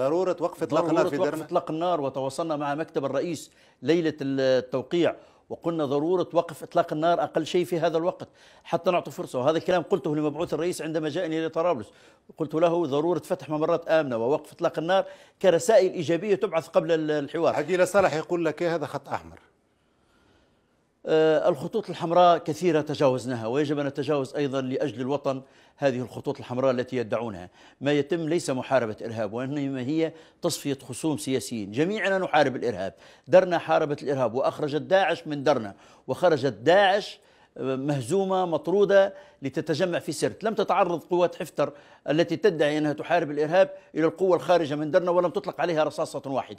ضروره وقف اطلاق النار في درنا وقف اطلاق النار وتواصلنا مع مكتب الرئيس ليله التوقيع وقلنا ضرورة وقف إطلاق النار أقل شيء في هذا الوقت حتى نعطي فرصة وهذا الكلام قلته لمبعوث الرئيس عندما جاءني إلى طرابلس قلت له ضرورة فتح ممرات آمنة ووقف إطلاق النار كرسائل إيجابية تبعث قبل الحوار حكي لصالح يقول لك إيه هذا خط أحمر آه، الخطوط الحمراء كثيرة تجاوزناها ويجب أن نتجاوز أيضا لأجل الوطن هذه الخطوط الحمراء التي يدعونها ما يتم ليس محاربة إرهاب وإنما هي تصفية خصوم سياسيين جميعنا نحارب الإرهاب درنا حاربت الإرهاب وأخرجت داعش من درنا وخرجت داعش آه، مهزومه مطروده لتتجمع في سرت، لم تتعرض قوات حفتر التي تدعي انها تحارب الارهاب الى القوه الخارجه من درنا ولم تطلق عليها رصاصه واحده.